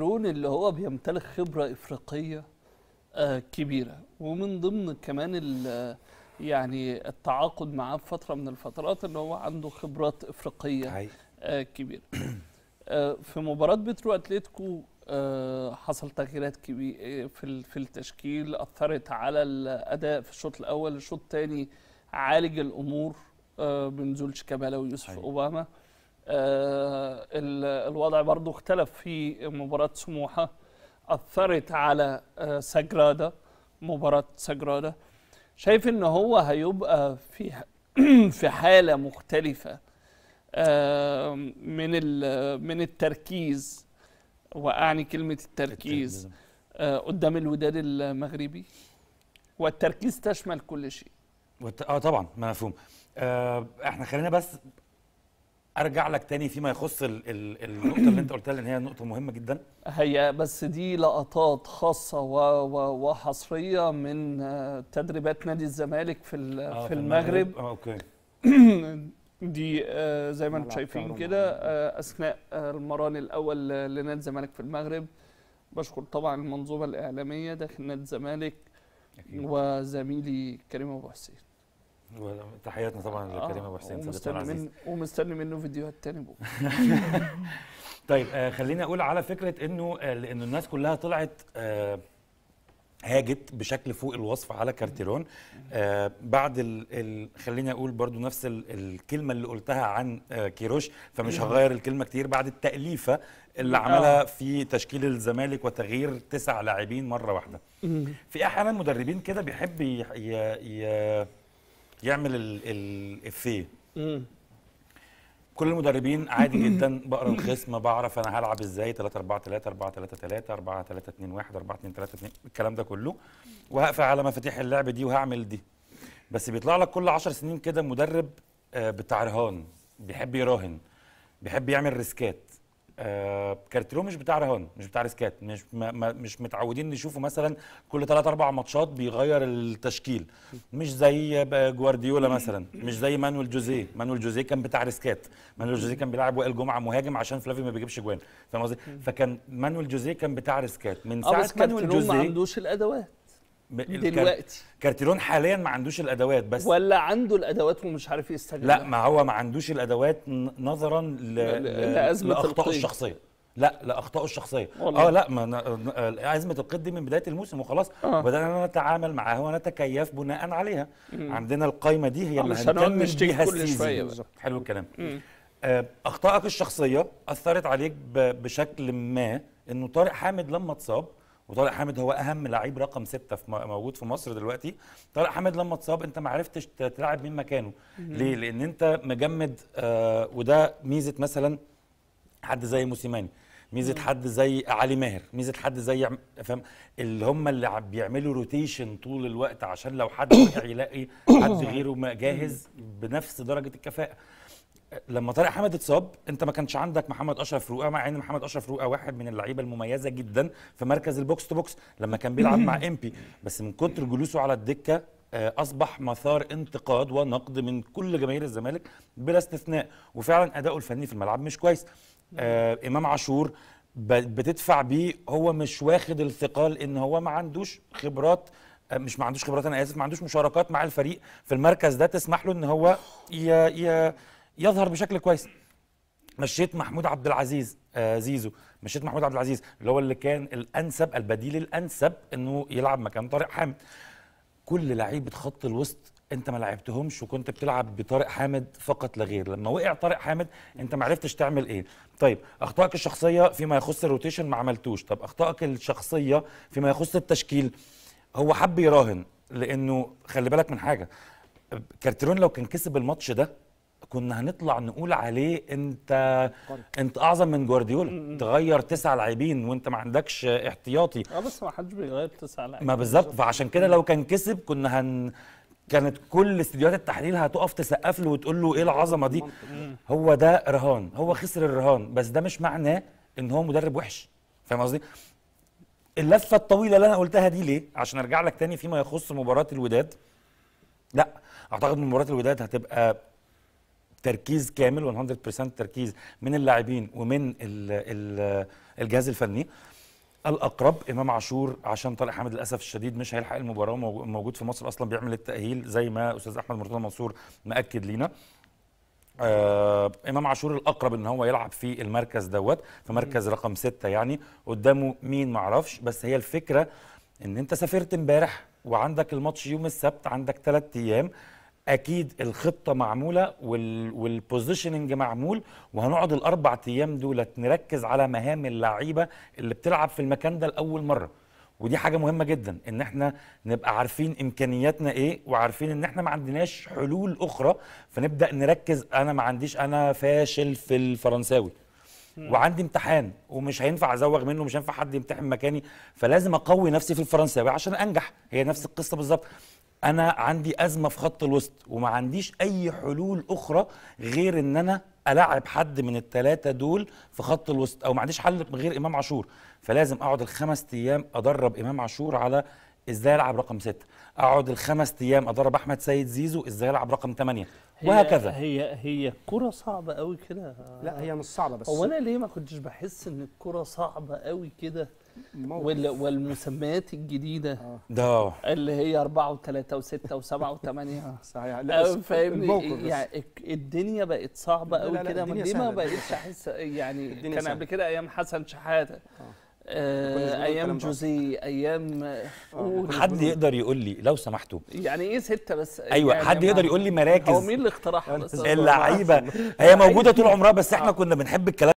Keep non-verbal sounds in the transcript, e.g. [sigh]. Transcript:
كاميرون اللي هو بيمتلك خبرة إفريقية آه، كبيرة ومن ضمن كمان يعني التعاقد معاه في فترة من الفترات اللي هو عنده خبرات إفريقية آه، كبيرة [clears throat] آه، في مباراة بترو أتليتيكو حصل تغييرات كبيرة في التشكيل أثرت على الأداء في الشوط الأول الشوط الثاني عالج الأمور بنزول شيكابالا ويوسف أوباما آه، الوضع برضو اختلف في مباراة سموحة أثرت على آه، سجرادة مباراة سجرادة شايف إن هو هيبقى في [clears throat] في حالة مختلفة من من التركيز وأعني كلمة التركيز نعم. آه، قدام الوداد المغربي والتركيز تشمل كل شيء اه طبعا مفهوم احنا خلينا بس ارجع لك تاني فيما يخص الـ الـ النقطه اللي انت قلتها لان هي نقطه مهمه جدا هي بس دي لقطات خاصه وحصريه من آه، تدريبات نادي الزمالك في آه في المغرب, المغرب. آه اوكي [clears throat] دي آه زي ما انتم شايفين كده آه اثناء المران الاول لنادي الزمالك في المغرب بشكر طبعا المنظومه الاعلاميه داخل نادي الزمالك وزميلي كريم ابو حسين تحياتنا طبعا آه لكريم ابو حسين صديقنا العزيز ومستني منه فيديوهات تاني بقى [laughs] طيب آه خليني اقول على فكره انه آه لانه الناس كلها طلعت آه هاجت بشكل فوق الوصف على كارتيرون آه بعد الـ الـ خليني اقول برضو نفس الكلمه اللي قلتها عن آه كيروش فمش هغير الكلمه كتير بعد التاليفه اللي عملها آه. في تشكيل الزمالك وتغيير تسع لاعبين مره واحده في احيانا مدربين كده بيحب ي... ي... ي... يعمل الافيه كل المدربين عادي [laughs] جدا بقرا الخصم بعرف انا هلعب ازاي 3 4 3 4 3 3 4 3 2 1 4 2 3 2 الكلام ده كله وهقفل على مفاتيح اللعب دي وهعمل دي بس بيطلع لك كل 10 سنين كده مدرب آه، بتاع رهان بيحب يراهن بيحب يعمل ريسكات آه، كارتيرو مش بتاع رهان مش بتاع ريسكات مش ما ما مش متعودين نشوفه مثلا كل 3 4 ماتشات بيغير التشكيل مش زي جوارديولا مثلا مش زي مانويل جوزيه مانويل جوزيه كان بتاع ريسكات مانويل جوزيه كان بيلعب وائل جمعه مهاجم عشان فلافي ما بيجيبش جوان فاهم قصدي فكان مانويل جوزيه كان بتاع ريسكات من آه، ساعه مانويل جوزيه ما عندوش الادوات دلوقتي كارتيرون حاليا ما عندوش الادوات بس ولا عنده الادوات ومش عارف يستغلها لا ما هو ما عندوش الادوات نظرا ل... لازمه لاخطائه الشخصيه لا لاخطائه الشخصيه اه لا ما ازمه القيد دي من بدايه الموسم وخلاص آه. بدانا نتعامل معاها ونتكيف بناء عليها مم. عندنا القايمه دي هي آه، اللي هنكمل بيها السيزون حلو الكلام آه، اخطائك الشخصيه اثرت عليك بشكل ما انه طارق حامد لما اتصاب وطارق حامد هو اهم لعيب رقم ستة في موجود في مصر دلوقتي طارق حامد لما اتصاب انت ما عرفتش تلعب مين مكانه ليه لان انت مجمد آه وده ميزه مثلا حد زي موسيماني ميزه مم. حد زي علي ماهر ميزه حد زي فاهم اللي هم اللي بيعملوا روتيشن طول الوقت عشان لو حد يلاقي حد [coughs] غيره جاهز بنفس درجه الكفاءه لما طارق حامد اتصاب انت ما كانش عندك محمد اشرف رؤى مع ان محمد اشرف رؤى واحد من اللعيبه المميزه جدا في مركز البوكس تو بوكس لما كان بيلعب مع [laughs] امبي بس من كتر جلوسه على الدكه آه، اصبح مثار انتقاد ونقد من كل جماهير الزمالك بلا استثناء وفعلا اداؤه الفني في الملعب مش كويس آه امام عاشور بتدفع بيه هو مش واخد الثقال ان هو ما عندوش خبرات آه، مش ما عندوش خبرات انا اسف ما عندوش مشاركات مع الفريق في المركز ده تسمح له ان هو يا يا يظهر بشكل كويس مشيت محمود عبد العزيز آه زيزو مشيت محمود عبد العزيز اللي هو اللي كان الانسب البديل الانسب انه يلعب مكان طارق حامد كل لعيبه خط الوسط انت ما لعبتهمش وكنت بتلعب بطارق حامد فقط لا غير لما وقع طارق حامد انت ما عرفتش تعمل ايه طيب اخطائك الشخصيه فيما يخص الروتيشن ما عملتوش طب اخطائك الشخصيه فيما يخص التشكيل هو حب يراهن لانه خلي بالك من حاجه كارتيرون لو كان كسب الماتش ده كنا هنطلع نقول عليه انت قارب. انت اعظم من جوارديولا تغير تسع لاعبين وانت ما عندكش احتياطي اه بس ما حدش بيغير تسع لاعبين ما بالظبط فعشان كده لو كان كسب كنا هن كانت كل استديوهات التحليل هتقف تسقف له وتقول له ايه العظمه دي هو ده رهان هو خسر الرهان بس ده مش معناه ان هو مدرب وحش فاهم قصدي اللفه الطويله اللي انا قلتها دي ليه عشان ارجع لك تاني فيما يخص مباراه الوداد لا اعتقد مباراه الوداد هتبقى تركيز كامل 100% تركيز من اللاعبين ومن الـ الـ الجهاز الفني الاقرب امام عاشور عشان طارق حامد للاسف الشديد مش هيلحق المباراه وموجود في مصر اصلا بيعمل التاهيل زي ما استاذ احمد مرتضى منصور ماكد لينا آه امام عاشور الاقرب ان هو يلعب في المركز دوت في مركز رقم ستة يعني قدامه مين معرفش بس هي الفكره ان انت سافرت امبارح وعندك الماتش يوم السبت عندك ثلاث ايام اكيد الخطه معموله والبوزيشننج معمول وهنقعد الاربع ايام دولت نركز على مهام اللعيبه اللي بتلعب في المكان ده لاول مره ودي حاجه مهمه جدا ان احنا نبقى عارفين امكانياتنا ايه وعارفين ان احنا ما عندناش حلول اخرى فنبدا نركز انا ما عنديش انا فاشل في الفرنساوي وعندي امتحان ومش هينفع ازوغ منه مش هينفع حد يمتحن مكاني فلازم اقوي نفسي في الفرنساوي عشان انجح هي نفس القصه بالظبط انا عندي ازمه في خط الوسط وما عنديش اي حلول اخرى غير ان انا العب حد من الثلاثه دول في خط الوسط او ما عنديش حل غير امام عاشور فلازم اقعد الخمس ايام ادرب امام عاشور على ازاي العب رقم ستة اقعد الخمس ايام ادرب احمد سيد زيزو ازاي العب رقم ثمانية وهكذا هي هي كرة صعبة قوي كده لا هي مش صعبة بس هو انا ليه ما كنتش بحس ان الكرة صعبة قوي كده وال والمسميات الجديده آه. ده اللي هي 4 و3 و6 و7 و8 صحيح لا فاهمني يعني الدنيا بقت صعبه قوي كده ليه ما بقتش احس يعني كان قبل كده ايام حسن شحاته آه, آه، ايام جوزي ايام آه، حد يقدر يقول لي لو سمحتوا يعني ايه سته بس ايوه يعني حد يقدر يقول لي مراكز هو مين اللي اقترحها اللعيبه هي موجوده طول [laughs] عمرها بس احنا كنا بنحب الكلام